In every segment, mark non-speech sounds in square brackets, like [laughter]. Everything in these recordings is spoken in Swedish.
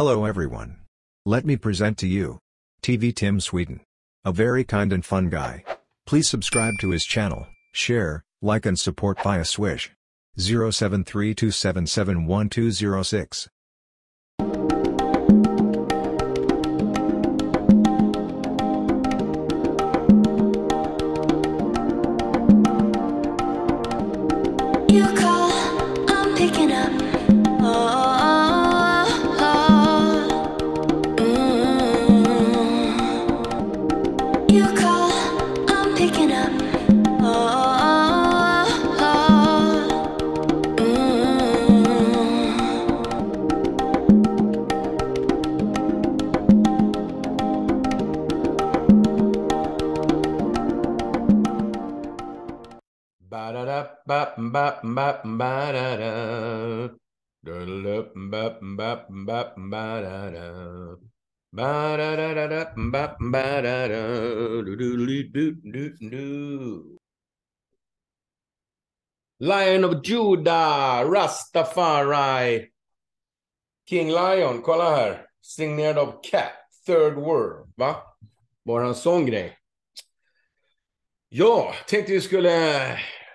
Hello everyone. Let me present to you TV Tim Sweden. A very kind and fun guy. Please subscribe to his channel, share, like and support via Swish. 0732771206 Lion of Judah, Rastafari, King Lion, kolla här, signerad av Cat, Third World, va? Bara en sån grej. Ja, tänkte vi skulle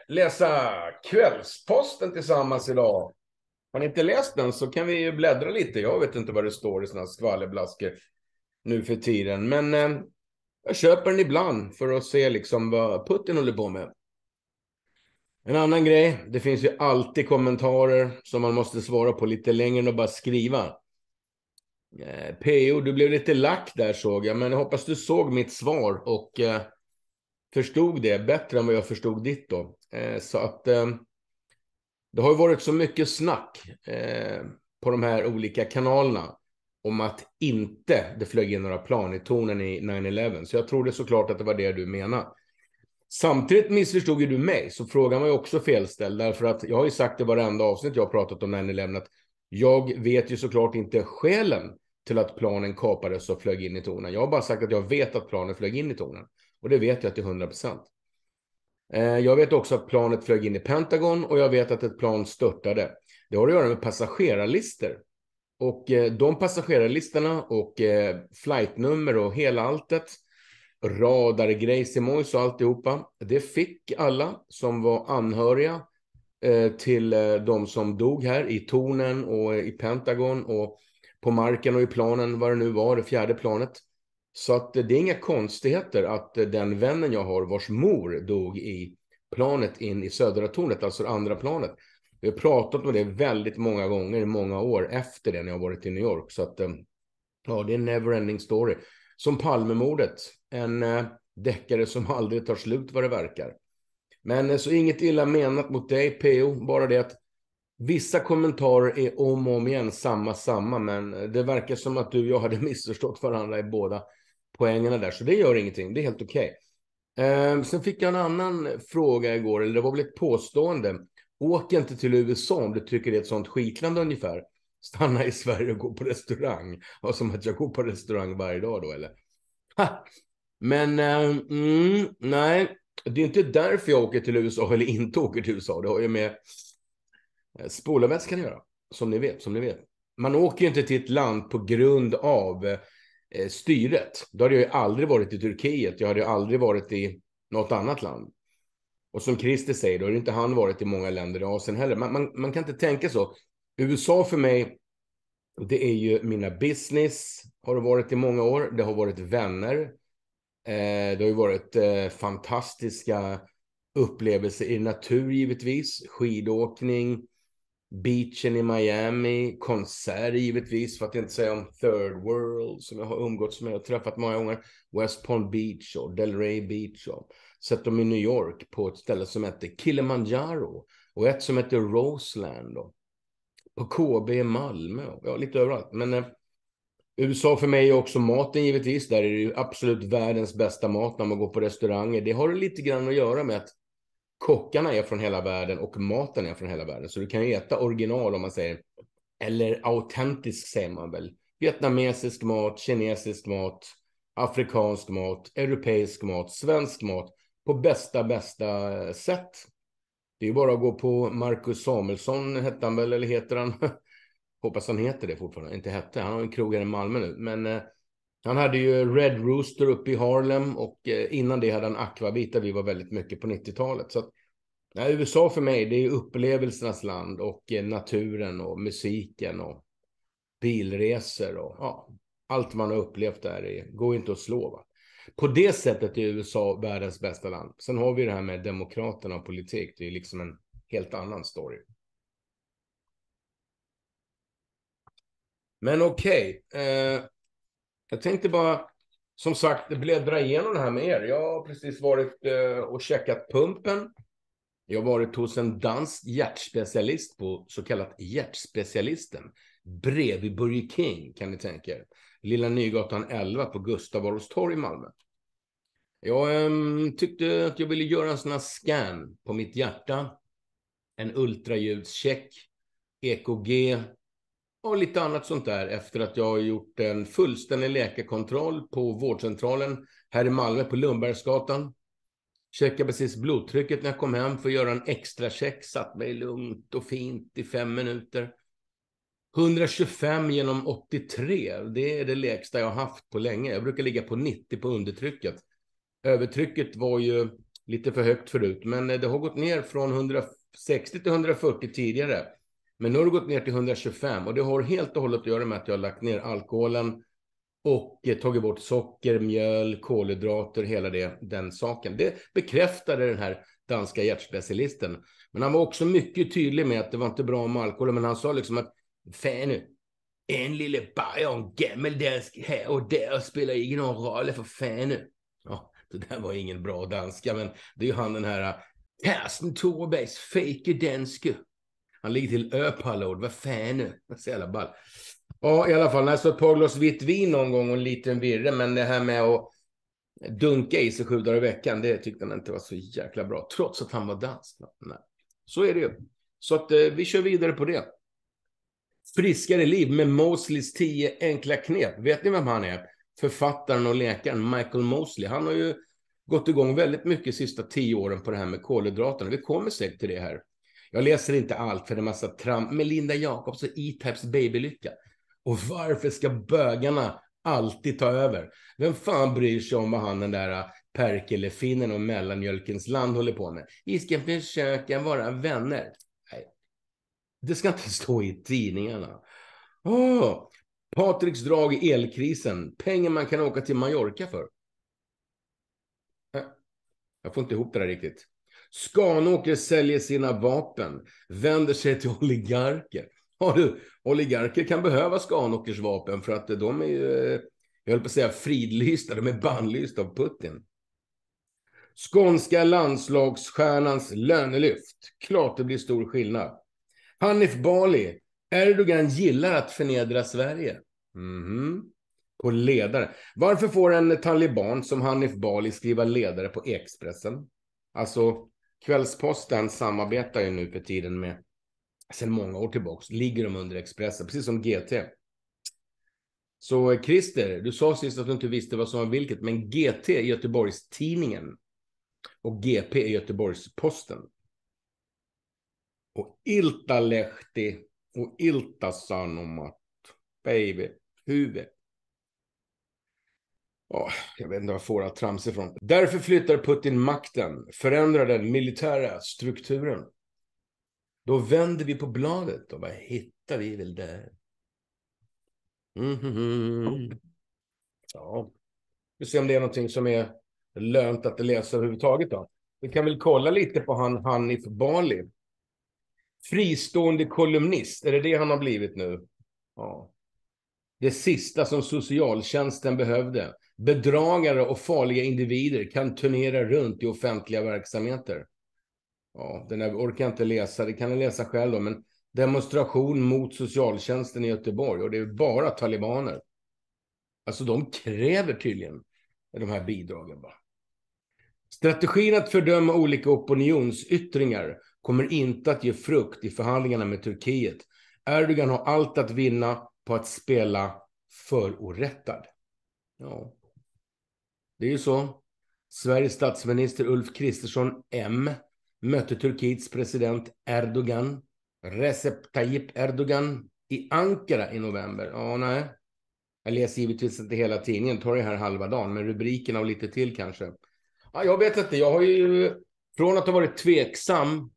läsa Kvällsposten tillsammans idag. Har ni inte läst den så kan vi ju bläddra lite. Jag vet inte vad det står i sådana här skvallerblaskor nu för tiden. Men eh, jag köper den ibland för att se liksom vad Putin håller på med. En annan grej, det finns ju alltid kommentarer som man måste svara på lite längre än att bara skriva. Eh, PO, du blev lite lack där såg jag, men jag hoppas du såg mitt svar och eh, förstod det bättre än vad jag förstod ditt då. Eh, så att eh, det har varit så mycket snack eh, på de här olika kanalerna om att inte det flög in några plan i tornen i 9-11. Så jag tror det såklart att det var det du menade. Samtidigt missförstod ju du mig, så frågan var ju också felställd. Därför att jag har ju sagt i varenda avsnitt jag har pratat om 9-11 att jag vet ju såklart inte skälen till att planen kapades och flög in i tornen. Jag har bara sagt att jag vet att planen flög in i tornen. Och det vet jag till 100 procent. Eh, jag vet också att planet flög in i Pentagon och jag vet att ett plan störtade. Det har att göra med passagerarlister. Och eh, de passagerarlistorna och eh, flightnummer och hela alltet, radargrejs, emojis och alltihopa, det fick alla som var anhöriga till de som dog här i tornen och i Pentagon och på marken och i planen, vad det nu var, det fjärde planet. Så att det är inga konstigheter att den vännen jag har vars mor dog i planet in i södra tornet, alltså det andra planet. Vi har pratat om det väldigt många gånger i många år efter det när jag varit i New York. Så att eh, ja, det är en neverending story. Som Palmemordet, en eh, deckare som aldrig tar slut vad det verkar. Men eh, så inget illa menat mot dig PO, bara det att vissa kommentarer är om och om igen samma, samma, men det verkar som att du och jag hade [laughs] missförstått varandra i båda poängerna där, så det gör ingenting. Det är helt okej. Okay. Eh, sen fick jag en annan fråga igår, eller det var väl ett påstående. Åk inte till USA om du tycker det är ett sånt skitland ungefär. Stanna i Sverige och gå på restaurang. Ja, som att jag går på restaurang varje dag då, eller? Ha! Men eh, mm, nej, det är inte därför jag åker till USA eller inte åker till USA. Det har ju med eh, spolarvätskan att göra, som ni vet. Som ni vet. Man åker ju inte till ett land på grund av Eh, styret. Då hade jag ju aldrig varit i Turkiet. Jag hade ju aldrig varit i något annat land. Och som Christer säger, då har inte han varit i många länder i Asien heller. Man, man, man, kan inte tänka så. USA för mig, det är ju mina business, har det varit i många år. Det har varit vänner. Eh, det har ju varit eh, fantastiska upplevelser i natur givetvis, skidåkning, beachen i Miami, konsert givetvis, för att inte säga om Third World som jag har umgåtts med och träffat många gånger. West Palm Beach och Delray Beach och sett dem i New York på ett ställe som hette Kilimanjaro och ett som hette Roseland. Och på KB i Malmö ja, lite överallt. Men eh, USA för mig är också maten givetvis. Där är det ju absolut världens bästa mat när man går på restauranger. Det har lite grann att göra med att kockarna är från hela världen och maten är från hela världen. Så du kan ju äta original om man säger, eller autentisk säger man väl. Vietnamesisk mat, kinesisk mat, afrikansk mat, europeisk mat, svensk mat på bästa, bästa sätt. Det är ju bara att gå på Marcus Samuelsson, hette han väl, eller heter han? [laughs] Hoppas han heter det fortfarande, inte hette. Han har en krog här i Malmö nu, men eh, han hade ju Red Rooster uppe i Harlem och eh, innan det hade han Aquavit där vi var väldigt mycket på 90-talet. Så att, nej, USA för mig, det är upplevelsernas land och eh, naturen och musiken och bilresor och ja, allt man har upplevt där är, går inte att slå. Va? På det sättet är USA världens bästa land. Sen har vi det här med demokraterna och politik. Det är liksom en helt annan story. Men okej. Okay. Eh, jag tänkte bara, som sagt, bläddra igenom det här med er. Jag har precis varit eh, och checkat pumpen. Jag har varit hos en dansk hjärtspecialist på så kallat hjärtspecialisten. Bredvid Burger King, kan ni tänka er. Lilla Nygatan 11 på Gustav Adolfs torg i Malmö. Jag äm, ehm, tyckte att jag ville göra en sån här scan på mitt hjärta. En ultraljudscheck, EKG, och lite annat sånt där efter att jag har gjort en fullständig läkarkontroll på vårdcentralen här i Malmö på Lundbergsgatan. Checkade precis blodtrycket när jag kom hem för att göra en extra check. Satt mig lugnt och fint i fem minuter. 125 genom 83, det är det lägsta jag haft på länge. Jag brukar ligga på 90 på undertrycket. Övertrycket var ju lite för högt förut, men det har gått ner från 160 till 140 tidigare. Men nu har det gått ner till 125 och det har helt och hållet att göra med att jag har lagt ner alkoholen och eh, tagit bort socker, mjöl, kolhydrater, hela det, den saken. Det bekräftade den här danska hjärtspecialisten. Men han var också mycket tydlig med att det var inte bra med alkoholen, men han sa liksom att fan nu, en lille Bayern gammeldansk här och där spelar ingen roll för fan nu. Ja, det där var ingen bra danska, men det är ju han den här Karsten eh, Thorbergs fake danske. Han ligger till Öpalod. Vad fan nu? Så jävla ball. Ja, i alla fall. Nej, så ett par glas vitt vin någon gång och en liten virre. Men det här med att dunka i sig sju dagar i veckan, det tyckte han inte var så jäkla bra. Trots att han var dansk. Nej. Så är det ju. Så att eh, vi kör vidare på det. Friskare liv med Mosleys 10 enkla knep. Vet ni vem han är? Författaren och läkaren Michael Mosley. Han har ju gått igång väldigt mycket de sista tio åren på det här med kolhydraterna. Vi kommer säkert till det här. Jag läser inte allt för det är en massa tramp. Melinda Jacobs och E-Types babylycka. Och varför ska bögarna alltid ta över? Vem fan bryr sig om vad han den där perkelefinnen och mellanmjölkens land håller på med? Vi ska försöka vara vänner. Nej. Det ska inte stå i tidningarna. Oh, Patriks drag i elkrisen. Pengar man kan åka till Mallorca för. Äh. Jag får inte ihop det där riktigt. Skanåker säljer sina vapen, vänder sig till [laughs] oligarker. Har du, oligarker kan behöva Skanåkers vapen för att de är ju, eh, jag höll på att säga fridlysta, de är bannlysta av Putin. Skånska landslagsstjärnans lönelyft. Klart det blir stor skillnad. Hanif Bali. Erdogan gillar att förnedra Sverige. Mm. På ledare. Varför får en taliban som Hanif Bali skriva ledare på Expressen? Alltså, Kvällsposten samarbetar ju nu för tiden med, sedan många år tillbaks, ligger de under Expressen, precis som GT. Så eh, Christer, du sa sist att du inte visste vad som var vilket, men GT är göteborgs och GP är Göteborgs-Posten. Och Iltalehti och Iltasanomat, baby, huvud. Oh, jag vet inte var jag får allt trams ifrån. Därför flyttar Putin makten, förändrar den militära strukturen. Då vänder vi på bladet och vad hittar vi väl där? Mm -hmm. Ja, vi får se om det är någonting som är lönt att läsa överhuvudtaget då. Vi kan väl kolla lite på han Hanif Bali. Fristående kolumnist, är det det han har blivit nu? Ja. Det sista som socialtjänsten behövde bedragare och farliga individer kan turnera runt i offentliga verksamheter. Ja, den där orkar jag inte läsa, det kan ni läsa själv då, men demonstration mot socialtjänsten i Göteborg och det är bara talibaner. Alltså de kräver tydligen de här bidragen bara. Strategin att fördöma olika opinionsyttringar kommer inte att ge frukt i förhandlingarna med Turkiet. Erdogan har allt att vinna på att spela förorättad. Ja. Det är ju så. Sveriges statsminister Ulf Kristersson, M, mötte Turkiets president Erdogan, Recep Tayyip Erdogan, i Ankara i november. Ja, nej. Jag läser givetvis inte hela tidningen, tar det här halva dagen, men rubrikerna och lite till kanske. Ja, jag vet inte, jag har ju... Från att ha varit tveksam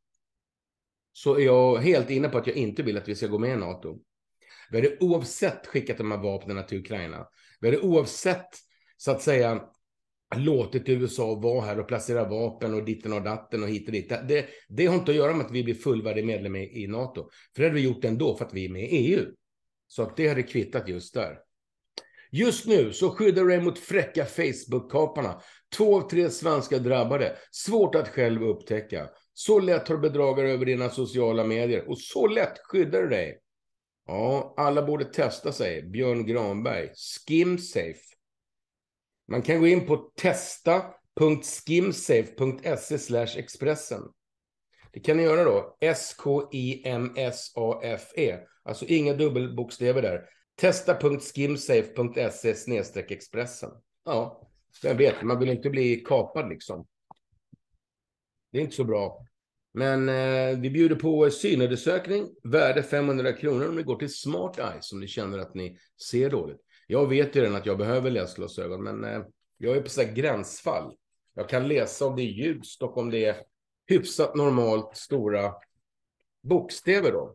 så är jag helt inne på att jag inte vill att vi ska gå med i Nato. Vi hade oavsett skickat de här vapnen till Ukraina. Vi hade oavsett, så att säga, låtit USA vara här och placera vapen och ditten och datten och hit och dit. Det, det har inte att göra med att vi blir fullvärdig medlem i, i NATO. För det hade vi gjort ändå för att vi är med i EU. Så att det hade kvittat just där. Just nu så skyddar du dig mot fräcka Facebook-kaparna. Två av tre svenskar drabbade. Svårt att själv upptäcka. Så lätt har du bedragare över dina sociala medier och så lätt skyddar du dig. Ja, alla borde testa sig. Björn Granberg, Skimsafe. Man kan gå in på testa.skimsafe.se slash Expressen. Det kan ni göra då. S-K-I-M-S-A-F-E. Alltså inga dubbelbokstäver där. Testa.skimsafe.se snedstreck Expressen. Ja, vem vet, man vill inte bli kapad liksom. Det är inte så bra. Men eh, vi bjuder på synundersökning, värde 500 kronor om ni går till Smart Eye som ni känner att ni ser dåligt. Jag vet ju redan att jag behöver läsglasögon, men eh, jag är på så gränsfall. Jag kan läsa om det är ljust och om det är hyfsat normalt stora bokstäver då.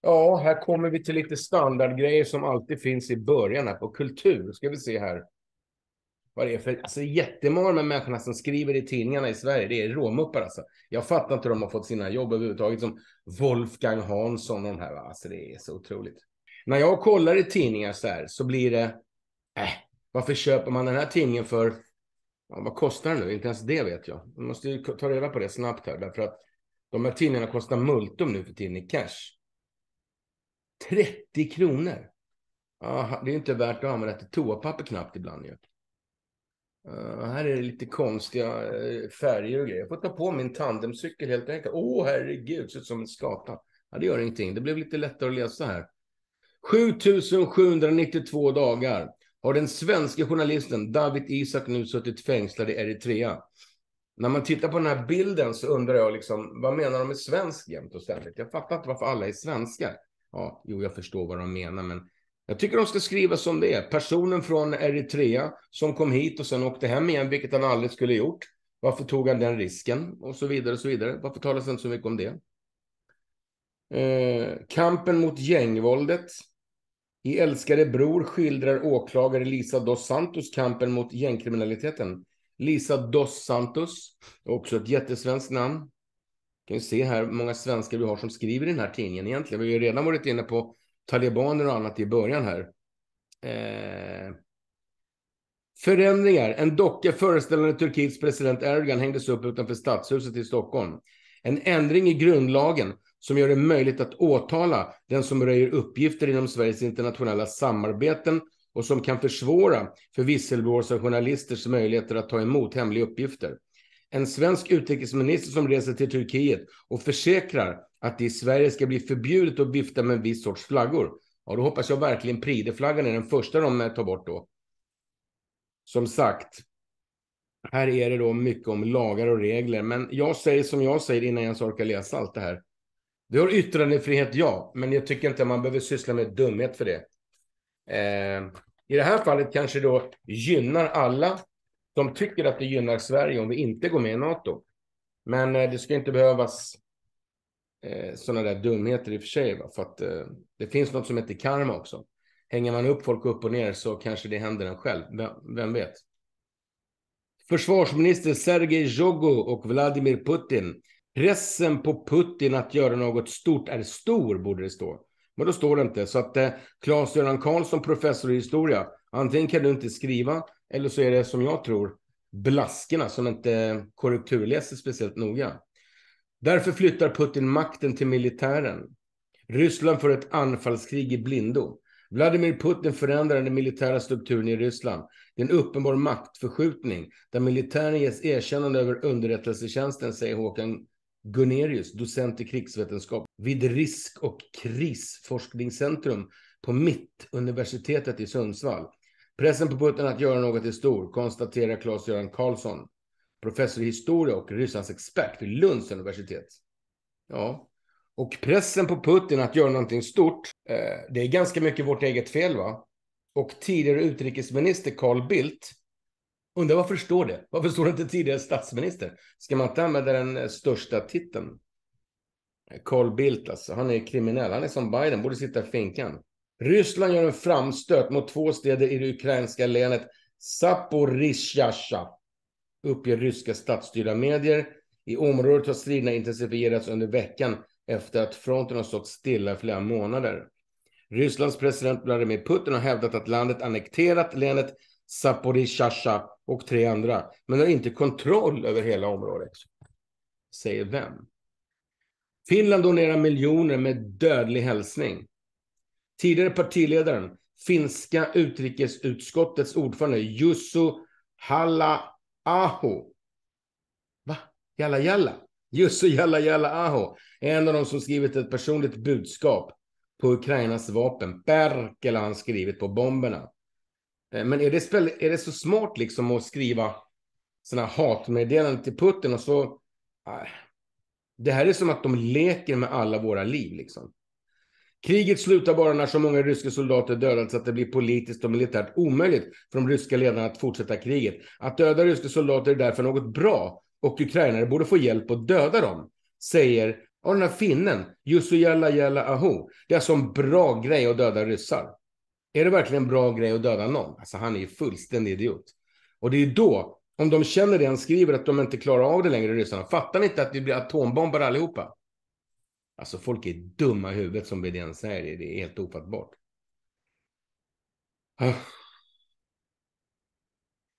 Ja, här kommer vi till lite standardgrejer som alltid finns i början här på kultur. Ska vi se här. Vad det är för, alltså jättemånga av de människorna som skriver i tidningarna i Sverige, det är råmuppar alltså. Jag fattar inte hur de har fått sina jobb överhuvudtaget som Wolfgang Hansson och de här. Va? Alltså det är så otroligt. När jag kollar i tidningar så här så blir det, äh, varför köper man den här tidningen för? Ja, vad kostar den nu? Inte ens det vet jag. Man måste ju ta reda på det snabbt här därför att de här tidningarna kostar multum nu för tiden i cash. 30 kronor. Ah, det är inte värt att använda till toapapper knappt ibland ju. Uh, här är det lite konstiga eh, färger och grejer. Jag får ta på min tandemcykel helt enkelt. Åh, oh, herregud, ser ut som en skata. Ja, det gör ingenting. Det blev lite lättare att läsa här. 7792 dagar har den svenska journalisten David Isak nu suttit fängslad i Eritrea. När man tittar på den här bilden så undrar jag liksom, vad menar de med svensk jämt och ständigt? Jag fattar inte varför alla är svenskar. Ja, jo, jag förstår vad de menar, men jag tycker de ska skriva som det är. Personen från Eritrea som kom hit och sen åkte hem igen, vilket han aldrig skulle gjort. Varför tog han den risken? Och så vidare, och så vidare. Varför talas det inte så mycket om det? Eh, kampen mot gängvåldet. I Älskade bror skildrar åklagare Lisa dos Santos kampen mot gängkriminaliteten. Lisa dos Santos, också ett jättesvenskt namn. Vi kan ju se här hur många svenskar vi har som skriver i den här tidningen egentligen. Vi har ju redan varit inne på talibaner och annat i början här. Eh... Förändringar. En docka föreställande Turkiets president Erdogan hängdes upp utanför stadshuset i Stockholm. En ändring i grundlagen som gör det möjligt att åtala den som röjer uppgifter inom Sveriges internationella samarbeten och som kan försvåra för visselblåsare och journalisters möjligheter att ta emot hemliga uppgifter. En svensk utrikesminister som reser till Turkiet och försäkrar att det i Sverige ska bli förbjudet att vifta med en viss sorts flaggor. Ja, då hoppas jag verkligen Prideflaggan är den första de eh, tar bort då. Som sagt, här är det då mycket om lagar och regler, men jag säger som jag säger innan jag ens orkar läsa allt det här. Du har yttrandefrihet, ja, men jag tycker inte att man behöver syssla med dumhet för det. Eh, I det här fallet kanske då gynnar alla som tycker att det gynnar Sverige om vi inte går med i NATO. Men eh, det ska inte behövas eh, sådana där dumheter i och för sig, va? för att eh, det finns något som heter karma också. Hänger man upp folk upp och ner så kanske det händer en själv, vem, vem vet? Försvarsminister Sergej Zjogo och Vladimir Putin Pressen på Putin att göra något stort är stor, borde det stå. Men då står det inte. Så att eh, Claes-Göran Karlsson, professor i historia, antingen kan du inte skriva eller så är det som jag tror blaskorna som inte korrekturläser speciellt noga. Därför flyttar Putin makten till militären. Ryssland får ett anfallskrig i blindo. Vladimir Putin förändrar den militära strukturen i Ryssland. Det är en uppenbar maktförskjutning där militären ges erkännande över underrättelsetjänsten, säger Håkan Gunnerius, docent i krigsvetenskap vid Risk och krisforskningscentrum på Mittuniversitetet i Sundsvall. Pressen på Putin att göra något är stor, konstaterar Claes-Göran Karlsson, professor i historia och Rysslands expert vid Lunds universitet. Ja, och pressen på Putin att göra någonting stort, eh, det är ganska mycket vårt eget fel va? Och tidigare utrikesminister Carl Bildt Undrar varför står det? Varför står det inte tidigare statsminister? Ska man inte använda den största titeln? Carl Bildt alltså, han är kriminell. Han är som Biden, borde sitta i finkan. Ryssland gör en framstöt mot två städer i det ukrainska länet Zaporizjzja, uppger ryska statsstyrda medier. I området har striderna intensifierats under veckan efter att fronten har stått stilla i flera månader. Rysslands president Vladimir Putin har hävdat att landet annekterat länet Zaporizjzja och tre andra, men har inte kontroll över hela området. Säger vem? Finland donerar miljoner med dödlig hälsning. Tidigare partiledaren, finska utrikesutskottets ordförande Jussu Halla-aho. Va? Jalla Jalla? Jussu Jalla Jalla Aho är en av dem som skrivit ett personligt budskap på Ukrainas vapen. Perkele har han skrivit på bomberna. Eh, men är det, är det så smart liksom att skriva såna här hatmeddelanden till Putin och så... Nej. Äh, det här är som att de leker med alla våra liv liksom. Kriget slutar bara när så många ryska soldater dödats att det blir politiskt och militärt omöjligt för de ryska ledarna att fortsätta kriget. Att döda ryska soldater är därför något bra och ukrainare borde få hjälp att döda dem, säger och den här finnen, Jussi Jalla Jalla Aho. Det är alltså en bra grej att döda ryssar. Är det verkligen en bra grej att döda någon? Alltså han är ju fullständig idiot. Och det är då, om de känner det han skriver, att de inte klarar av det längre, ryssarna, fattar ni inte att vi blir atombombar allihopa? Alltså folk är dumma i huvudet som Wedén säger, det är helt ofattbart. Ah.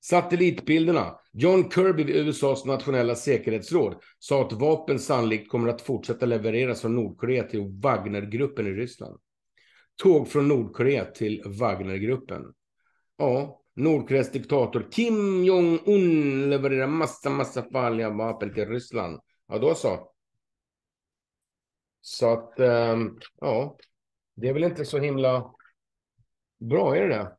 Satellitbilderna. John Kirby vid USAs nationella säkerhetsråd sa att vapen sannolikt kommer att fortsätta levereras från Nordkorea till Wagnergruppen i Ryssland. Tåg från Nordkorea till Wagnergruppen. Ja, Nordkoreas diktator Kim Jong-Un levererar massa, massa farliga vapen till Ryssland. Ja, då så. Så att, ehm, ja, det är väl inte så himla bra, är det det?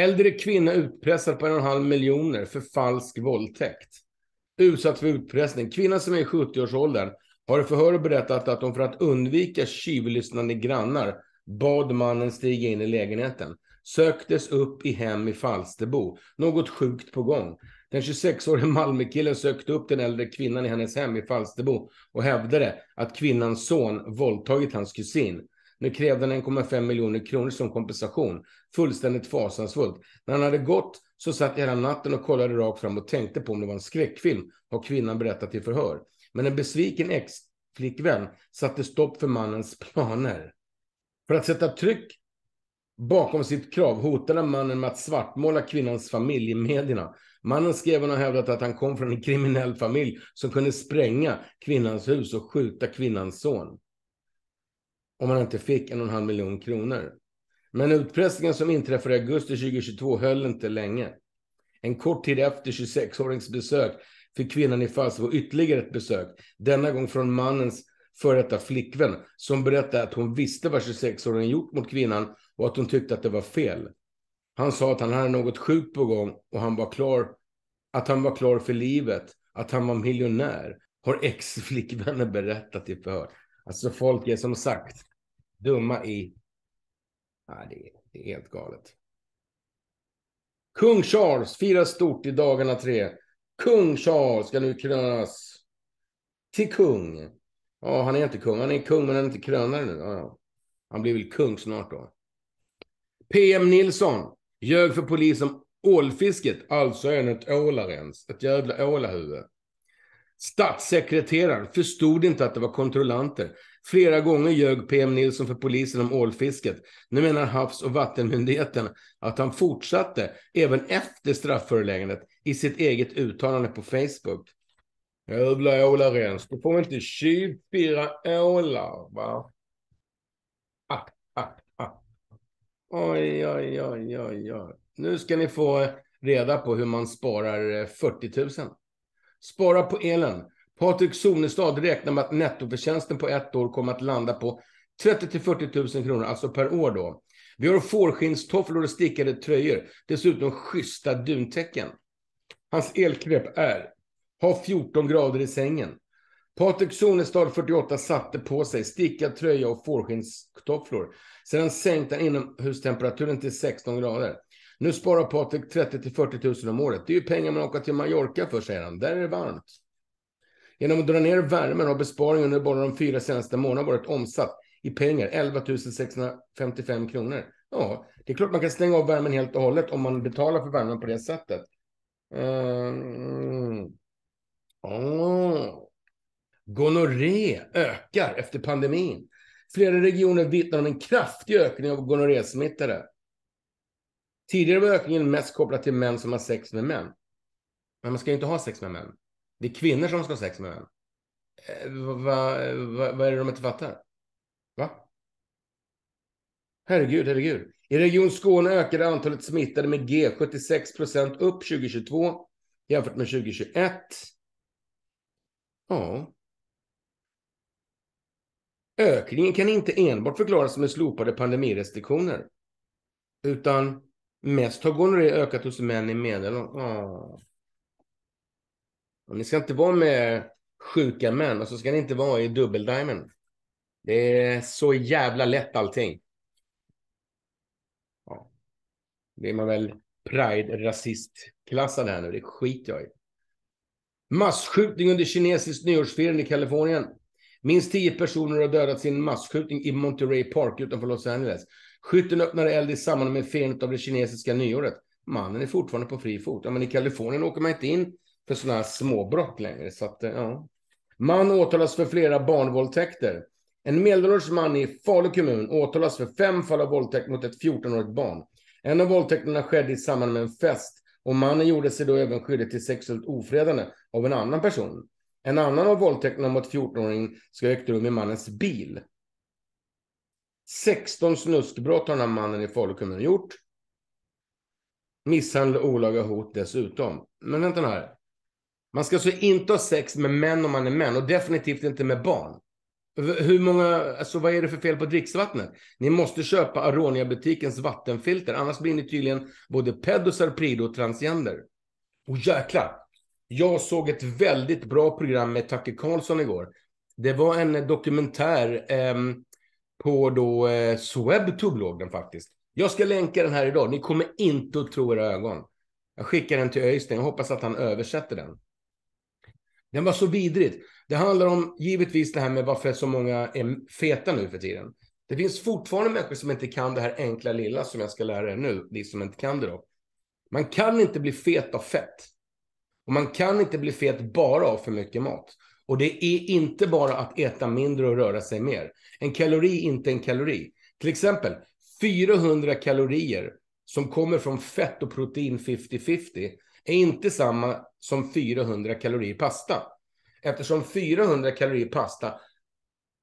Äldre kvinna utpressad på en och en halv miljoner för falsk våldtäkt. Utsatt för utpressning. Kvinna som är i 70-årsåldern har i förhör berättat att de för att undvika tjuvlyssnande grannar bad mannen stiga in i lägenheten. Söktes upp i hem i Falsterbo. Något sjukt på gång. Den 26-årige Malmökillen sökte upp den äldre kvinnan i hennes hem i Falsterbo och hävdade att kvinnans son våldtagit hans kusin. Nu krävde han 1,5 miljoner kronor som kompensation. Fullständigt fasansfullt. När han hade gått så satt jag hela natten och kollade rakt fram och tänkte på om det var en skräckfilm, har kvinnan berättat i förhör. Men en besviken ex-flickvän satte stopp för mannens [laughs] planer. För att sätta tryck bakom sitt krav hotade mannen med att svartmåla kvinnans familj i medierna. Mannen skrev och hävdat att han kom från en kriminell familj som kunde spränga kvinnans hus och skjuta kvinnans son. Om han inte fick en och en halv miljon kronor. Men utpressningen som inträffade i augusti 2022 höll inte länge. En kort tid efter 26-årings besök fick kvinnan i Falsterbo ytterligare ett besök. Denna gång från mannens före detta flickvän som berättade att hon visste vad 26-åringen gjort mot kvinnan och att hon tyckte att det var fel. Han sa att han hade något sjukt på gång och han var klar, att han var klar för livet, att han var miljonär, har ex-flickvännen berättat i förhör. Alltså folk är som sagt dumma i... Nej, det är helt galet. Kung Charles firar stort i dagarna tre. Kung Charles ska nu krönas till kung. Ja, han är inte kung. Han är kung, men han är inte krönare nu. Ja, han blir väl kung snart då. PM Nilsson ljög för polisen om ålfisket, alltså är han ett ålarens. Ett jävla ålahuvud. Statssekreteraren förstod inte att det var kontrollanter. Flera gånger ljög PM Nilsson för polisen om ålfisket. Nu menar Havs och vattenmyndigheten att han fortsatte även efter straffföreläggandet i sitt eget uttalande på Facebook. Jävla ålarens, du får inte tjuvfira ålar va? Ah, ah, ah. Oj, oj, oj, oj, oj. Nu ska ni få reda på hur man sparar 40 eh, 000. Spara på elen. Patrik Sonestad räknar med att nettoförtjänsten på ett år kommer att landa på 30 till 40 000 kronor, alltså per år då. Vi har fårskinnstofflor och stickade tröjor, dessutom schyssta duntäcken. Hans elknep är ha 14 grader i sängen. Patrik Sonestad, 48, satte på sig stickad tröja och fårskinnstofflor. Sedan sänkte han inomhustemperaturen till 16 grader. Nu sparar Patrik 30 till 40 000 om året. Det är ju pengar man åker till Mallorca för, säger han. Där är det varmt. Genom att dra ner värmen har besparingen under bara de fyra senaste månaderna varit omsatt i pengar, 11 655 kronor. Ja, det är klart man kan stänga av värmen helt och hållet om man betalar för värmen på det sättet. Ehm, mm. Oh. Gonorré ökar efter pandemin. Flera regioner vittnar om en kraftig ökning av gonorrésmittade. Tidigare var ökningen mest kopplad till män som har sex med män. Men man ska ju inte ha sex med män. Det är kvinnor som ska ha sex med män. Vad eh, va, va, va, är det de inte fattar? Va? Herregud, herregud. I Region Skåne ökade antalet smittade med G 76 procent upp 2022 jämfört med 2021. Ja. Ökningen kan inte enbart förklaras med slopade pandemirestriktioner, utan mest har gonorré ökat hos män i medelåldern. Ja. Ni ska inte vara med sjuka män och så ska ni inte vara i dubbeldiamond. Det är så jävla lätt allting ja. det är man väl pride-rasist-klassad här nu, det skiter jag i. Massskjutning under kinesiskt nyårsfirande i Kalifornien. Minst tio personer har dödats i en massskjutning i Monterey Park utanför Los Angeles. Skytten öppnade eld i samband med firandet av det kinesiska nyåret. Mannen är fortfarande på fri fot. Ja, men i Kalifornien åker man inte in för sådana här småbrott längre. Så att, eh, ja. Man åtalas för flera barnvåldtäkter. En medelålders man i Falu kommun åtalas för fem fall av våldtäkt mot ett 14-årigt barn. En av våldtäkterna skedde i samband med en fest och mannen gjorde sig då även skyldig till sexuellt ofredande av en annan person. En annan av våldtäkterna mot 14-åringen ska ha ägt rum i mannens bil. 16 snuskbrott har den här mannen i Falu kommun gjort. Misshandel och olaga hot dessutom. Men vänta här. Man ska alltså inte ha sex med män om man är män och definitivt inte med barn. Hur många, alltså vad är det för fel på dricksvattnet? Ni måste köpa Aronia-butikens vattenfilter, annars blir ni tydligen både pedosar, prido och transgender. Och jäklar! Jag såg ett väldigt bra program med Tucker Carlson igår. Det var en dokumentär eh, på då eh, Swebtube låg den faktiskt. Jag ska länka den här idag. Ni kommer inte att tro era ögon. Jag skickar den till Öystein. Jag hoppas att han översätter den. Den var så vidrigt. Det handlar om givetvis det här med varför så många är feta nu för tiden. Det finns fortfarande människor som inte kan det här enkla lilla som jag ska lära er nu, ni som inte kan det då. Man kan inte bli fet av fett. Och man kan inte bli fet bara av för mycket mat. Och det är inte bara att äta mindre och röra sig mer. En kalori är inte en kalori. Till exempel 400 kalorier som kommer från fett och protein 50-50 är inte samma som 400 kalorier pasta eftersom 400 kalorier pasta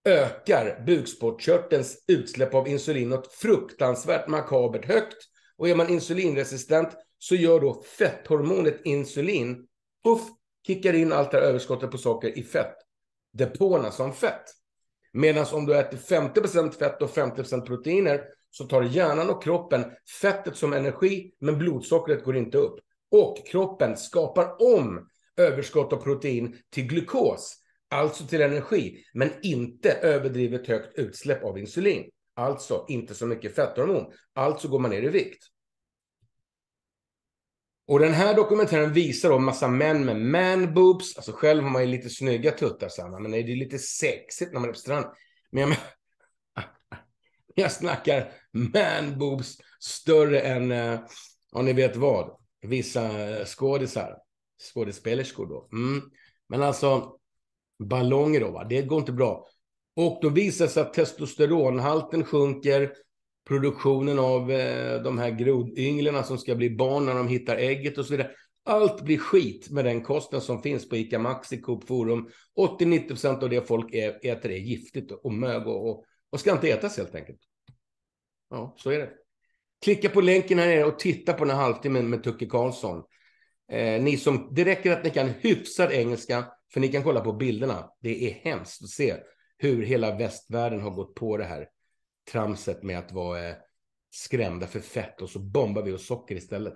ökar bukspottkörtelns utsläpp av insulin något fruktansvärt makabert högt. Och är man insulinresistent så gör då fetthormonet insulin, puff, kickar in allt det här överskottet på socker i fettdepåerna som fett. Medan om du äter 50 fett och 50 proteiner så tar hjärnan och kroppen fettet som energi, men blodsockret går inte upp. Och kroppen skapar om överskott av protein till glukos, alltså till energi, men inte överdrivet högt utsläpp av insulin. Alltså inte så mycket fetthormon. Alltså går man ner i vikt. Och den här dokumentären visar då en massa män med man-boobs. Alltså själv har man ju lite snygga tuttar, Sanna, men det är lite sexigt när man är på stranden. Men jag, [laughs] jag snackar man-boobs större än, eh, ja ni vet vad, vissa eh, skådisar skådespelerskor då. Mm. Men alltså, ballonger då, va? det går inte bra. Och då visar det sig att testosteronhalten sjunker, produktionen av eh, de här grodynglarna som ska bli barn när de hittar ägget och så vidare. Allt blir skit med den kosten som finns på ICA Maxi, Coop Forum. 80-90% av det folk äter är giftigt och mög och, och, och ska inte ätas helt enkelt. Ja, så är det. Klicka på länken här nere och titta på den här halvtimmen med Tucke Karlsson. Eh, ni som, det räcker att ni kan hyfsad engelska, för ni kan kolla på bilderna. Det är hemskt att se hur hela västvärlden har gått på det här tramset med att vara eh, skrämda för fett och så bombar vi oss socker istället.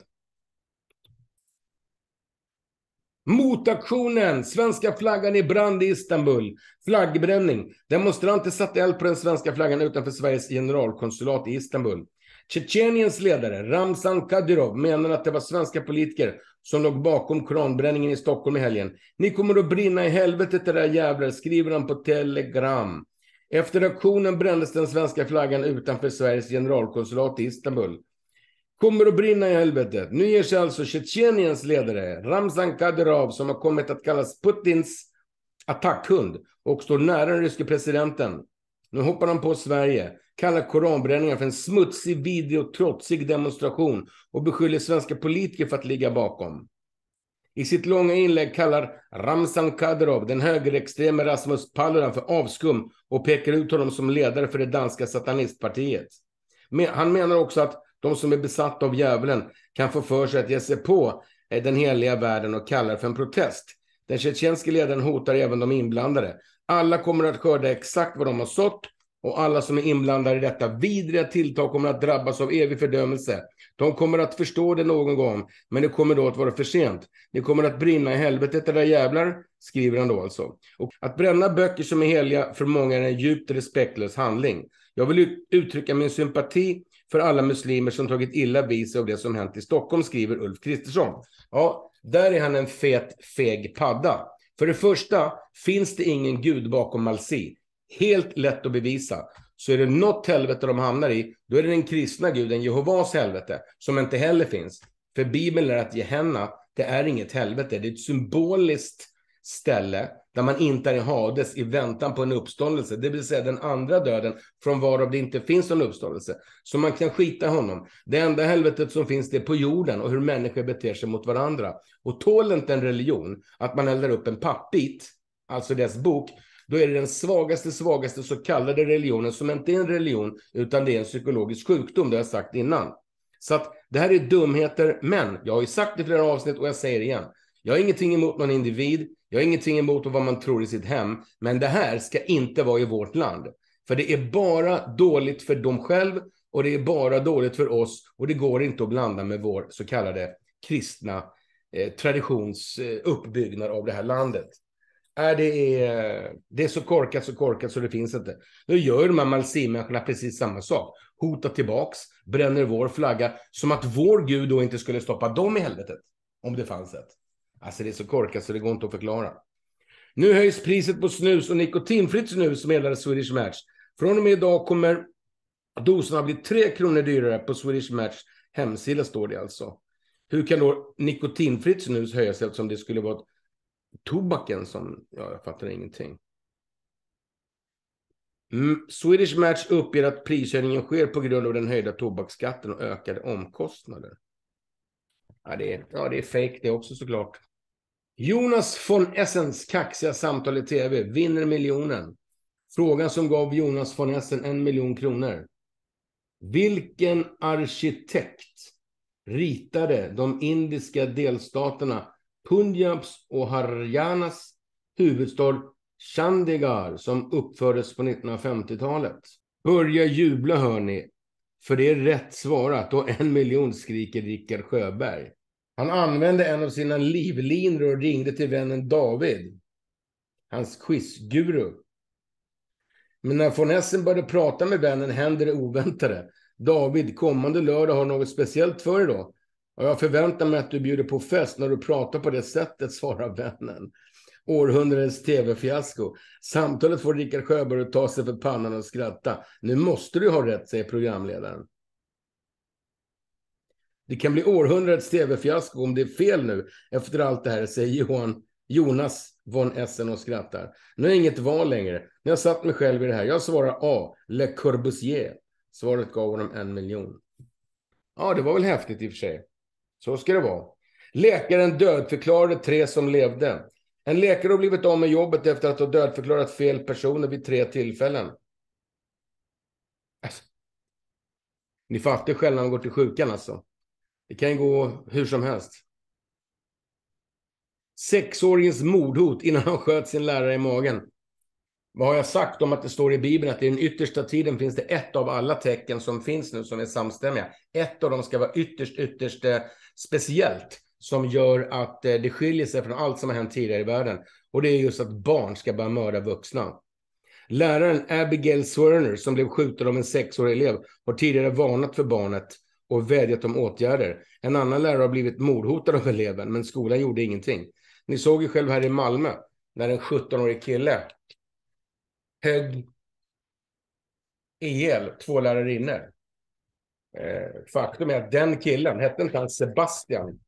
Motaktionen! Svenska flaggan i brand i Istanbul. Flaggbränning. Demonstranter satte eld på den svenska flaggan utanför Sveriges generalkonsulat i Istanbul. Tjetjeniens ledare Ramzan Kadyrov menar att det var svenska politiker som låg bakom koranbränningen i Stockholm i helgen. Ni kommer att brinna i helvetet det där jävlar, skriver han på telegram. Efter aktionen brändes den svenska flaggan utanför Sveriges generalkonsulat i Istanbul. Kommer att brinna i helvetet. Nu ger sig alltså Tjetjeniens ledare Ramzan Kadyrov som har kommit att kallas Putins attackhund och står nära den ryske presidenten. Nu hoppar han på Sverige kallar koranbränningar för en smutsig, vidrig och trotsig demonstration och beskyller svenska politiker för att ligga bakom. I sitt långa inlägg kallar Ramzan Kadyrov den högerextreme Rasmus Paludan för avskum och pekar ut honom som ledare för det danska satanistpartiet. Han menar också att de som är besatta av djävulen kan få för sig att ge sig på eh, den heliga världen och kallar för en protest. Den tjetjenske ledaren hotar även de inblandade. Alla kommer att skörda exakt vad de har sått och alla som är inblandade i detta vidriga tilltag kommer att drabbas av evig fördömelse. De kommer att förstå det någon gång, men det kommer då att vara för sent. Ni kommer att brinna i helvetet, det där jävlar, skriver han då alltså. Och att bränna böcker som är heliga för många är en djupt respektlös handling. Jag vill uttrycka min sympati för alla muslimer som tagit illa vid sig av det som hänt i Stockholm, skriver Ulf Kristersson. Ja, där är han en fet, feg padda. För det första finns det ingen gud bakom Malsi helt lätt att bevisa. Så är det något helvete de hamnar i, då är det den kristna guden Jehovas helvete, som inte heller finns. För Bibeln är att Gehenna, det är inget helvete, det är ett symboliskt ställe där man inte är i Hades i väntan på en uppståndelse, det vill säga den andra döden från varav det inte finns någon uppståndelse. Så man kan skita honom. Det enda helvetet som finns det är på jorden och hur människor beter sig mot varandra. Och tål inte en religion att man eldar upp en pappbit, alltså deras bok, då är det den svagaste, svagaste så kallade religionen som inte är en religion, utan det är en psykologisk sjukdom, det har jag sagt innan. Så att det här är dumheter, men jag har ju sagt det i flera avsnitt och jag säger det igen. Jag har ingenting emot någon individ, jag har ingenting emot vad man tror i sitt hem, men det här ska inte vara i vårt land. För det är bara dåligt för dem själv och det är bara dåligt för oss och det går inte att blanda med vår så kallade kristna eh, traditions eh, av det här landet. Nej, äh, det är, det är så korkat, så korkat så det finns inte. Nu gör de här Malsi-människorna precis samma sak. Hotar tillbaks, bränner vår flagga. Som att vår Gud då inte skulle stoppa dem i helvetet. Om det fanns ett. Alltså det är så korkat så det går inte att förklara. Nu höjs priset på snus och nikotinfritt snus, meddelar Swedish Match. Från och med idag kommer doserna bli 3 kronor dyrare på Swedish Match hemsida, står det alltså. Hur kan då nikotinfritt snus höjas eftersom det skulle vara ett tobaken som, ja, jag fattar ingenting. Mm, Swedish Match uppger att prishöjningen sker på grund av den höjda tobaksskatten och ökade omkostnader. Ja, det är, ja, det är fake det också såklart. Jonas von Essens kaxiga samtal i tv vinner miljonen. Frågan som gav Jonas von Essen en miljon kronor. Vilken arkitekt ritade de indiska delstaterna Punjabs och Harjanas huvudstad Chandigarh som uppfördes på 1950-talet. Börja jubla hörni, för det är rätt svarat och en miljon skriker Rickard Sjöberg. Han använde en av sina livlinor och ringde till vännen David, hans quizguru. Men när von Essen började prata med vännen hände det oväntade. David, kommande lördag har något speciellt för er då jag förväntar mig att du bjuder på fest när du pratar på det sättet, svarar vännen. Århundradets tv-fiasko. Samtalet får Rickard Sjöberg att ta sig för pannan och skratta. Nu måste du ha rätt, säger programledaren. Det kan bli århundradets tv-fiasko om det är fel nu efter allt det här, säger Johan, Jonas von Essen och skrattar. Nu är inget val längre. Nu har jag satt mig själv i det här. Jag svarar A. Le Corbusier. Svaret gav honom en miljon. Ja, det var väl häftigt i och för sig. Så ska det vara. Läkaren dödförklarade tre som levde. En läkare har blivit av med jobbet efter att ha dödförklarat fel personer vid tre tillfällen. Alltså. Ni fattar själva när man går till sjukan alltså. Det kan ju gå hur som helst. Sexåringens mordhot innan han sköt sin lärare i magen. Vad har jag sagt om att det står i Bibeln att i den yttersta tiden finns det ett av alla tecken som finns nu som är samstämmiga. Ett av dem ska vara ytterst, ytterst speciellt som gör att eh, det skiljer sig från allt som har hänt tidigare i världen. Och det är just att barn ska börja mörda vuxna. Läraren Abigail Swerner, som blev skjuten av en sexårig elev, har tidigare varnat för barnet och vädjat om åtgärder. En annan lärare har blivit mordhotad av eleven, men skolan gjorde ingenting. Ni såg ju själv här i Malmö, när en 17-årig kille högg ihjäl e två lärarinnor. Eh, faktum är att den killen, hette inte han Sebastian?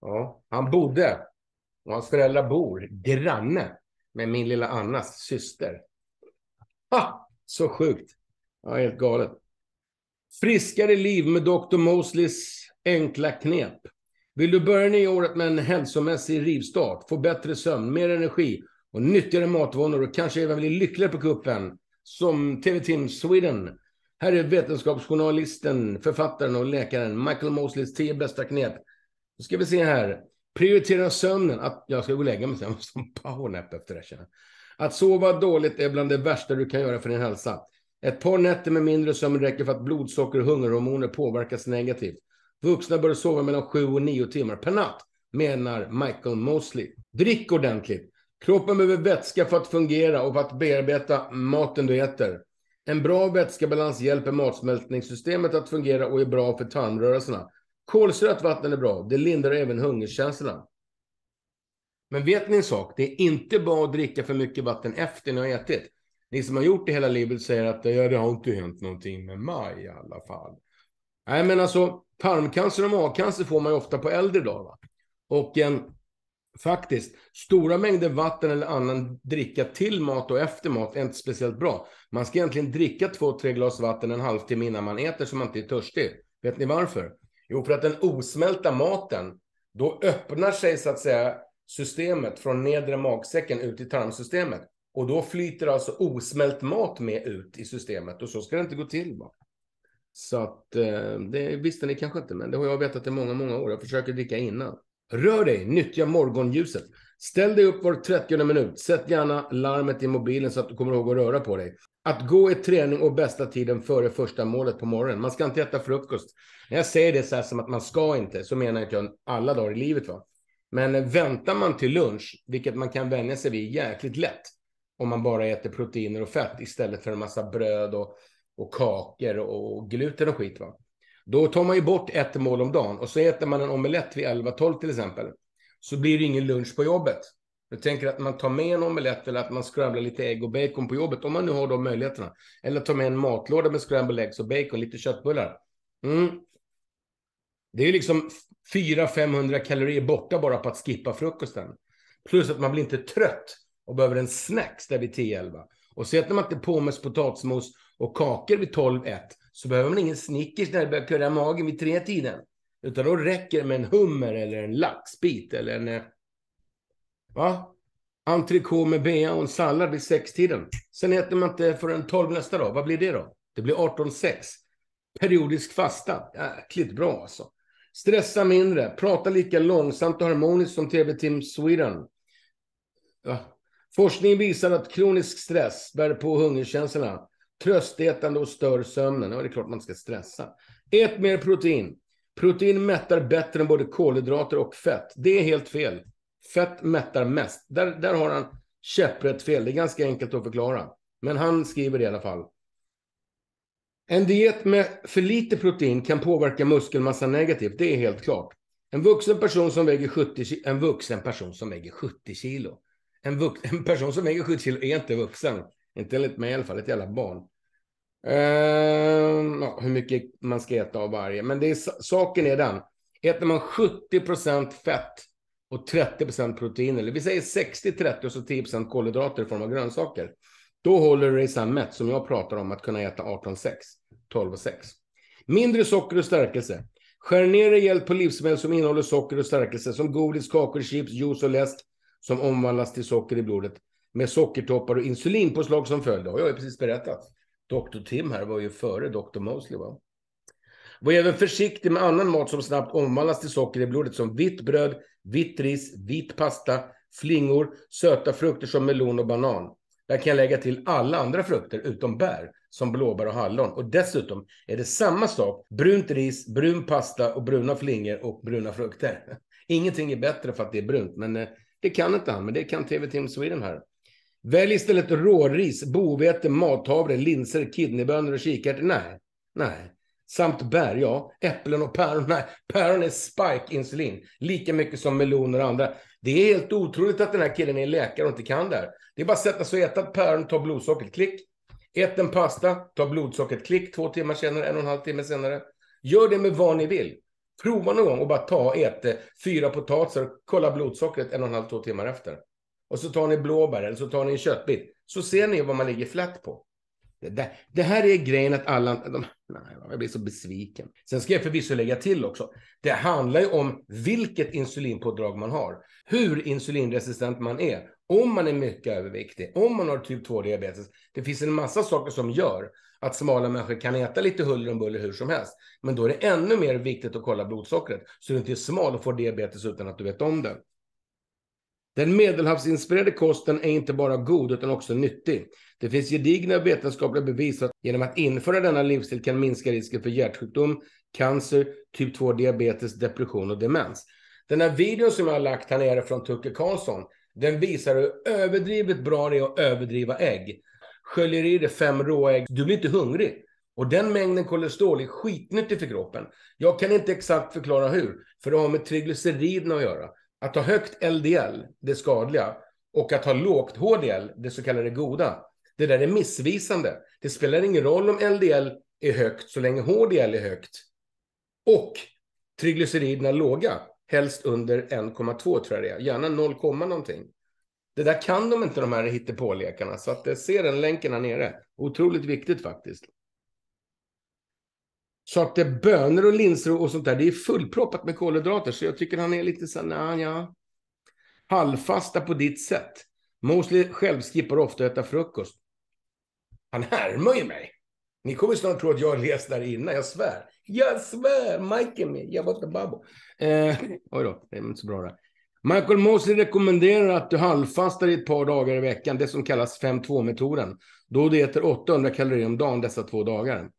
Ja, han bodde, och hans föräldrar bor, granne med min lilla Annas syster. Ha! Så sjukt. Ja, helt galet. Friskare liv med Dr. Mosleys enkla knep. Vill du börja nyåret med en hälsomässig rivstart, få bättre sömn, mer energi och nyttigare matvanor och kanske även bli lyckligare på kuppen som TV Team Sweden. Här är vetenskapsjournalisten, författaren och läkaren Michael Mosleys 10 bästa knep. Nu ska vi se här. Prioritera sömnen. Att, jag ska gå och lägga mig sen. Som [laughs] powernap efter det. Här. Att sova dåligt är bland det värsta du kan göra för din hälsa. Ett par nätter med mindre sömn räcker för att blodsocker och hungerhormoner påverkas negativt. Vuxna bör sova mellan 7 och 9 timmar per natt, menar Michael Mosley. Drick ordentligt. Kroppen behöver vätska för att fungera och för att bearbeta maten du äter. En bra vätskebalans hjälper matsmältningssystemet att fungera och är bra för tarmrörelserna. Kolsyrat vatten är bra. Det lindrar även hungerkänslorna. Men vet ni en sak? Det är inte bra att dricka för mycket vatten efter ni har ätit. Ni som har gjort det hela livet säger att ja, det har inte hänt någonting med mig i alla fall. Nej, men alltså tarmcancer och magcancer får man ju ofta på äldre dagar. Och en Faktiskt. Stora mängder vatten eller annan dricka till mat och efter mat är inte speciellt bra. Man ska egentligen dricka två, tre glas vatten en halvtimme innan man äter så man inte är törstig. Vet ni varför? Jo, för att den osmälta maten, då öppnar sig så att säga systemet från nedre magsäcken ut i tarmsystemet. Och då flyter alltså osmält mat med ut i systemet och så ska det inte gå till. Va? Så att, eh, det visste ni kanske inte, men det har jag vetat i många, många år. Jag försöker dricka innan. Rör dig, nyttja morgonljuset. Ställ dig upp var 30 minut. Sätt gärna larmet i mobilen så att du kommer ihåg att röra på dig. Att gå i träning och bästa tiden före första målet på morgonen. Man ska inte äta frukost. När jag säger det så här som att man ska inte, så menar jag inte alla dagar i livet. va? Men väntar man till lunch, vilket man kan vänja sig vid jäkligt lätt, om man bara äter proteiner och fett istället för en massa bröd och, och kakor och, och gluten och skit. Va? Då tar man ju bort ett mål om dagen och så äter man en omelett vid 11-12 till exempel. Så blir det ingen lunch på jobbet. Jag tänker att man tar med en omelett eller att man scramblar lite ägg och bacon på jobbet om man nu har de möjligheterna. Eller tar med en matlåda med scrambled eggs och bacon, lite köttbullar. Mm. Det är liksom 400-500 kalorier borta bara på att skippa frukosten. Plus att man blir inte trött och behöver en snacks där vid 10-11. Och så äter man inte pommes, potatismos och kakor vid 12-1 så behöver man ingen Snickers när det börjar kurra magen vid tretiden. Utan då räcker det med en hummer eller en laxbit eller en... Eh, va? Entrecote med bea och en sallad vid sextiden. Sen äter man inte förrän tolv nästa dag. Vad blir det då? Det blir 18,6. Periodisk fasta. Jäkligt bra alltså. Stressa mindre, prata lika långsamt och harmoniskt som TV Team Sweden. Ja. Forskning visar att kronisk stress bär på hungerkänslorna tröstätande och stör sömnen. Ja, det är klart man ska stressa. Ät mer protein. Protein mättar bättre än både kolhydrater och fett. Det är helt fel. Fett mättar mest. Där, där har han käpprätt fel. Det är ganska enkelt att förklara. Men han skriver det i alla fall. En diet med för lite protein kan påverka muskelmassa negativt. Det är helt klart. En vuxen person som väger 70 kilo, en vuxen person som väger 70 kilo. En, vux, en person som väger 70 kilo är inte vuxen. Inte enligt mig i alla fall, ett jävla barn. Uh, ja, hur mycket man ska äta av varje. Men det är, saken är den. Äter man 70 procent fett och 30 procent protein, eller vi säger 60-30 och så 10 procent kolhydrater i form av grönsaker, då håller du dig så mätt som jag pratar om att kunna äta 18, 6, 18,6, 6. Mindre socker och stärkelse. Skär ner rejält på livsmedel som innehåller socker och stärkelse, som godis, kakor, chips, juice och läsk som omvandlas till socker i blodet med sockertoppar och insulinpåslag som följd. Det har jag ju precis berättat. Dr. Tim här var ju före Dr. Mosley. Va? Var även försiktig med annan mat som snabbt omvandlas till socker i blodet som vitt bröd, vitt ris, vit pasta, flingor, söta frukter som melon och banan. Där kan jag lägga till alla andra frukter utom bär, som blåbär och hallon. Och dessutom är det samma sak, brunt ris, brun pasta och bruna flingor och bruna frukter. [laughs] Ingenting är bättre för att det är brunt, men eh, det kan inte han, men det kan TV Team Sweden här. Välj istället råris, bovete, mathavre, linser, kidneybönor och kikärtor. Nej, nej. Samt bär, ja. Äpplen och päron. Nej, päron är spike-insulin. Lika mycket som meloner och andra. Det är helt otroligt att den här killen är läkare och inte kan det här. Det är bara att sätta sig och äta ett päron, ta blodsockret, klick. Ät en pasta, ta blodsockret, klick. Två timmar senare, en och en halv timme senare. Gör det med vad ni vill. Prova någon gång och bara ta och äta fyra potatisar och kolla blodsockret en och en halv, två timmar efter och så tar ni blåbär eller så tar ni en köttbit. Så ser ni vad man ligger flätt på. Det, där, det här är grejen att alla... De, nej, jag blir så besviken. Sen ska jag förvisso lägga till också. Det handlar ju om vilket insulinpådrag man har, hur insulinresistent man är, om man är mycket överviktig, om man har typ 2-diabetes. Det finns en massa saker som gör att smala människor kan äta lite huller om buller hur som helst. Men då är det ännu mer viktigt att kolla blodsockret så du inte är smal och får diabetes utan att du vet om det. Den medelhavsinspirerade kosten är inte bara god utan också nyttig. Det finns gedigna vetenskapliga bevis att genom att införa denna livsstil kan minska risken för hjärtsjukdom, cancer, typ 2-diabetes, depression och demens. Den här videon som jag har lagt här nere från Tucker Karlsson, den visar hur överdrivet bra det är att överdriva ägg. Sköljer i dig fem råa ägg, du blir inte hungrig. Och den mängden kolesterol är skitnyttig för kroppen. Jag kan inte exakt förklara hur, för det har med triglyceriderna att göra. Att ha högt LDL, det skadliga, och att ha lågt HDL, det så kallade goda, det där är missvisande. Det spelar ingen roll om LDL är högt så länge HDL är högt. Och triglyceriderna låga, helst under 1,2 tror jag det är, gärna 0, någonting. Det där kan de inte de här hittepålekarna, så att se den länken här nere. Otroligt viktigt faktiskt. Så att det bönor och linser och sånt där, det är fullproppat med kolhydrater. Så jag tycker han är lite så här, ja. Halvfasta på ditt sätt. Mosley själv skippar ofta att äta frukost. Han härmar ju mig. Ni kommer snart tro att jag har läst där innan, jag svär. Jag svär, Mike är med. Jag var babo. Eh, oj då, det är inte så bra det Michael Mosley rekommenderar att du halvfastar i ett par dagar i veckan, det som kallas 5-2-metoden. Då du äter 800 kalorier om dagen dessa två dagar.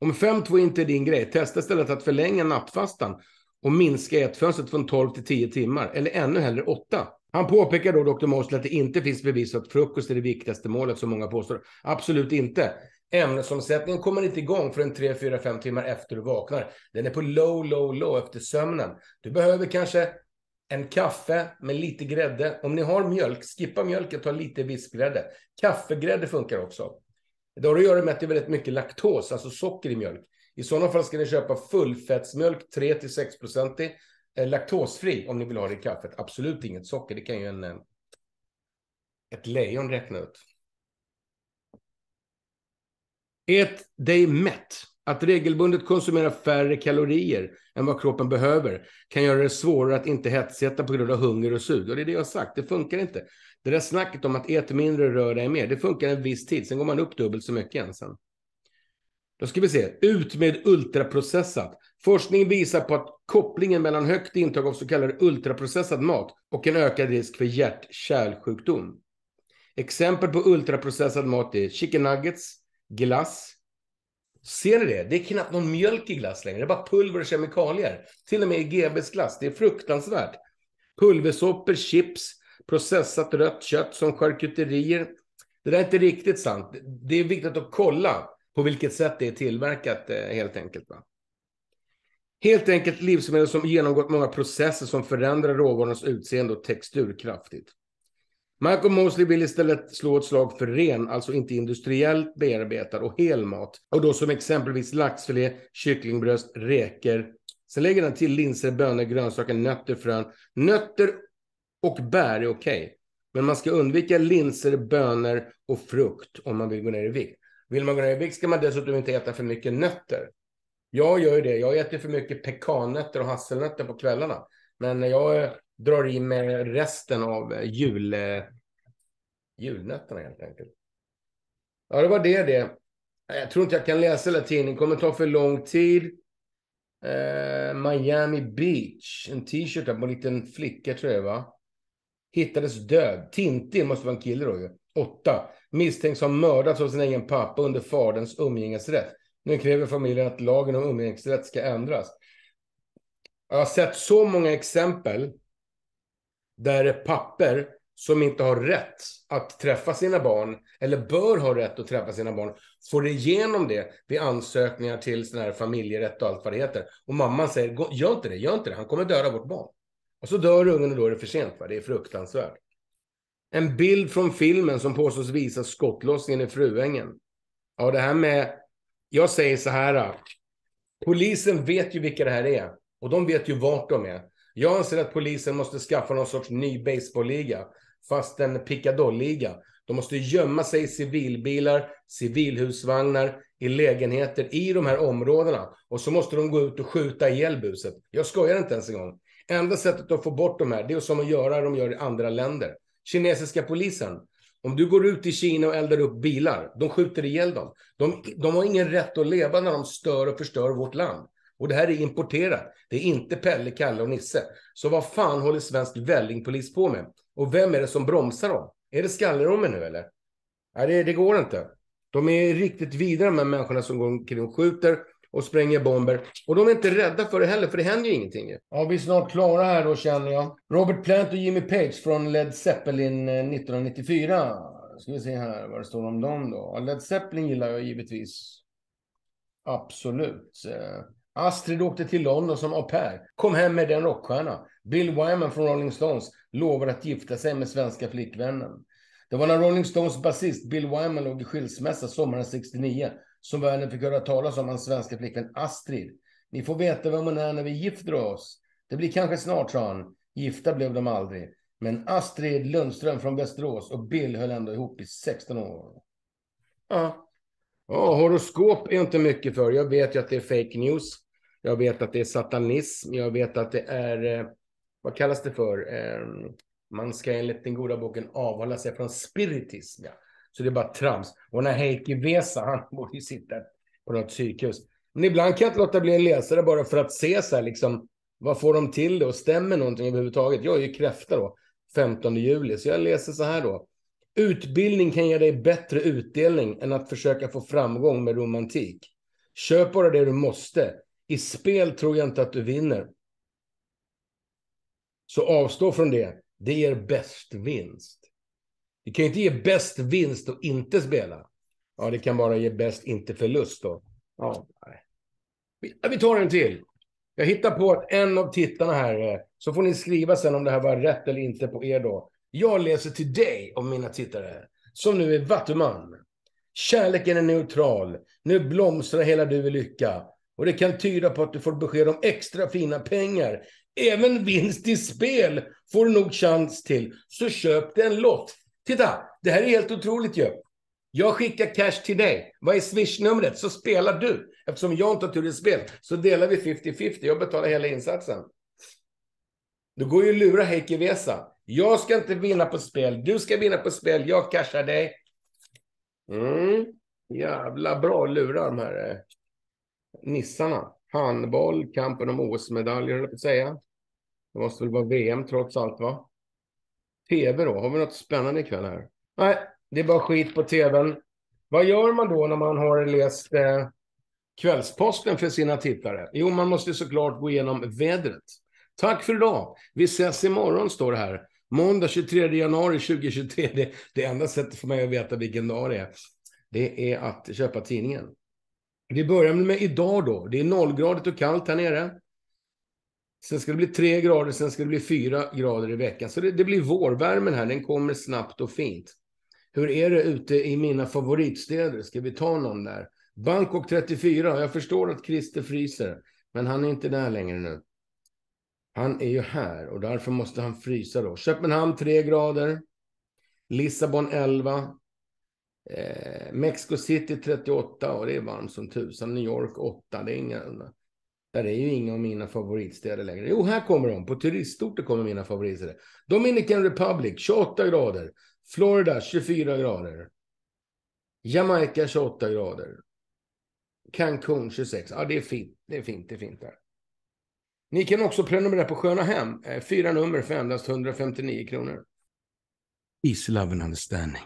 Om 5-2 inte är din grej, testa istället att förlänga nattfastan och minska ätfönstret från 12 till 10 timmar, eller ännu hellre 8. Han påpekar då, Dr. Mosley, att det inte finns bevis att frukost är det viktigaste målet, som många påstår. Absolut inte. Ämnesomsättningen kommer inte igång förrän 3, 4, 5 timmar efter du vaknar. Den är på low, low, low efter sömnen. Du behöver kanske en kaffe med lite grädde. Om ni har mjölk, skippa mjölken, ta lite vispgrädde. Kaffegrädde funkar också. Det har att göra med att det är väldigt mycket laktos, alltså socker i mjölk. I sådana fall ska ni köpa fullfettsmjölk, 3-6% procentig, eh, laktosfri om ni vill ha det i kaffet. Absolut inget socker, det kan ju en, ett lejon räkna ut. Ät dig mätt. Att regelbundet konsumera färre kalorier än vad kroppen behöver kan göra det svårare att inte hetsätta på grund av hunger och sug. Och det är det jag har sagt, det funkar inte. Det där snacket om att ät mindre och rör dig mer, det funkar en viss tid. Sen går man upp dubbelt så mycket igen sen. Då ska vi se. Ut med ultraprocessat. Forskning visar på att kopplingen mellan högt intag av så kallad ultraprocessad mat och en ökad risk för hjärt-kärlsjukdom. Exempel på ultraprocessad mat är chicken nuggets, glass. Ser ni det? Det är knappt någon mjölk i glass längre. Det är bara pulver och kemikalier. Till och med i GBs glass. Det är fruktansvärt. Pulversoppor, chips, processat rött kött som charkuterier. Det där är inte riktigt sant. Det är viktigt att kolla på vilket sätt det är tillverkat eh, helt enkelt. Va? Helt enkelt livsmedel som genomgått många processer som förändrar råvarornas utseende och textur kraftigt. Michael Mosley vill istället slå ett slag för ren, alltså inte industriellt bearbetad och hel mat. Och då som exempelvis laxfilé, kycklingbröst, räkor. Sen lägger han till linser, bönor, grönsaker, nötter, frön. Nötter och bär är okej. Okay. Men man ska undvika linser, bönor och frukt om man vill gå ner i vikt. Vill man gå ner i vikt ska man dessutom inte äta för mycket nötter. Jag gör ju det. Jag äter för mycket pekannötter och hasselnötter på kvällarna. Men jag eh, drar i mig resten av eh, jul, eh, julnötterna helt enkelt. Ja, det var det det. Jag tror inte jag kan läsa hela tidningen. Det kommer ta för lång tid. Eh, Miami Beach. En t-shirt där på en liten flicka tror jag, va? hittades död. Tintin måste vara en kille då ju. Åtta. Misstänks ha mördats av sin egen pappa under faderns umgängesrätt. Nu kräver familjen att lagen om umgängesrätt ska ändras. Jag har sett så många exempel där det är papper som inte har rätt att träffa sina barn, eller bör ha rätt att träffa sina barn, får igenom det vid ansökningar till sån här familjerätt och allt vad det heter. Och mamman säger, gör inte det, gör inte det, han kommer döda vårt barn. Och så dör ungen och då är det för sent. Va? Det är fruktansvärt. En bild från filmen som påstås visa skottlossningen i Fruängen. Ja, det här med... Jag säger så här. Äh, polisen vet ju vilka det här är. Och de vet ju vart de är. Jag anser att polisen måste skaffa någon sorts ny baseballliga. Fast en pickadolliga. De måste gömma sig i civilbilar, civilhusvagnar, i lägenheter i de här områdena. Och så måste de gå ut och skjuta ihjäl buset. Jag skojar inte ens en gång. Enda sättet att få bort de här, det är som att göra de gör i andra länder. Kinesiska polisen, om du går ut i Kina och eldar upp bilar, de skjuter ihjäl dem. De, de har ingen rätt att leva när de stör och förstör vårt land. Och det här är importerat. Det är inte Pelle, Kalle och Nisse. Så vad fan håller svensk vällingpolis på med? Och vem är det som bromsar dem? Är det skallerormen nu eller? Nej, det, det, går inte. De är riktigt vidare de här människorna som går omkring och skjuter och spränger bomber. Och de är inte rädda för det heller, för det händer ju ingenting Ja, vi är snart klara här då känner jag. Robert Plant och Jimmy Page från Led Zeppelin 1994. Eh, Ska vi se här vad det står om dem då. Led Zeppelin gillar jag givetvis. Absolut. Eh, Astrid åkte till London som au pair, kom hem med en rockstjärna. Bill Wyman från Rolling Stones lovade att gifta sig med svenska flickvännen. Det var när Rolling Stones basist Bill Wyman låg i skilsmässa sommaren 69 som världen fick höra talas om hans svenska flickvän Astrid. Ni får veta vem hon är när vi gifter oss. Det blir kanske snart, sa han. Gifta blev de aldrig. Men Astrid Lundström från Västerås och Bill höll ändå ihop i 16 år. Ja. ja, horoskop är inte mycket för. Jag vet ju att det är fake news. Jag vet att det är satanism. Jag vet att det är, eh, vad kallas det för? Ehm, man ska enligt den goda boken avhålla sig från spiritism. Ja. Så det är bara trams. Och när Heikki Vesa, han [laughs] borde ju sitta på något psykhus. Men ibland kan jag inte låta bli att läsa det bara för att se så här liksom. Vad får de till det och stämmer någonting överhuvudtaget? Jag är ju kräfta då, 15 juli. Så jag läser så här då. Utbildning kan ge dig bättre utdelning än att försöka få framgång med romantik. Köp bara det du måste. I spel tror jag inte att du vinner. Så avstå från det. Det ger bäst vinst. Det kan ju inte ge bäst vinst och inte spela. Ja, det kan bara ge bäst inte förlust då. Ja, vi tar en till. Jag hittar på att en av tittarna här, eh, så får ni skriva sen om det här var rätt eller inte på er då. Jag läser till dig om mina tittare, som nu är vattuman. Kärleken är neutral. Nu blomstrar hela du i lycka. Och det kan tyda på att du får besked om extra fina pengar. Även vinst i spel får du nog chans till, så köp dig en lott. Titta, det här är helt otroligt ju. Jag skickar cash till dig. Vad är swishnumret? Så spelar du. Eftersom jag inte har tur i spel så delar vi 50-50. Jag betalar hela insatsen. Det går ju att lura Heikki Vesa. Jag ska inte vinna på spel. Du ska vinna på spel. Jag cashar dig. Mm. Jävla bra att lura de här eh, nissarna. Handboll, kampen om OS-medaljer, höll jag på att säga. Det måste väl vara VM trots allt, va? TV då? Har vi något spännande ikväll här? Nej, det är bara skit på TVn. Vad gör man då när man har läst eh, Kvällsposten för sina tittare? Jo, man måste såklart gå igenom vädret. Tack för idag. Vi ses imorgon, står det här. Måndag 23 januari 2023. Det, det enda sättet för mig att veta vilken dag det är, det är att köpa tidningen. Vi börjar med idag då. Det är nollgradigt och kallt här nere. Sen ska det bli tre grader, sen ska det bli fyra grader i veckan. Så det, det blir vårvärmen här, den kommer snabbt och fint. Hur är det ute i mina favoritstäder? Ska vi ta någon där? Bangkok 34. Jag förstår att Christer fryser, men han är inte där längre nu. Han är ju här och därför måste han frysa då. Köpenhamn 3 grader. Lissabon 11. Eh, Mexico City 38 och det är varmt som tusan. New York 8. Det är inga där är ju inga av mina favoritstäder längre. Jo, här kommer de. På turistorter kommer mina favoritstäder. Dominican Republic, 28 grader. Florida, 24 grader. Jamaica, 28 grader. Cancun, 26. Ja, det är fint. Det är fint, det är fint där. Ni kan också prenumerera på Sköna Hem. Eh, fyra nummer för endast 159 kronor. Peace, love and understanding.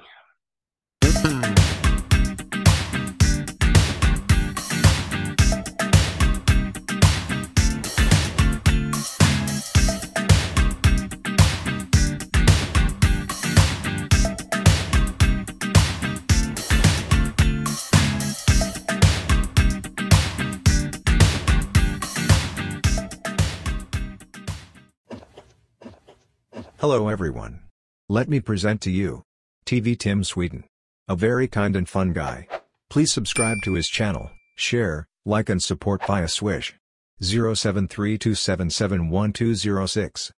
Hello everyone. Let me present to you TV Tim Sweden. A very kind and fun guy. Please subscribe to his channel, share, like and support via Swish. 0732771206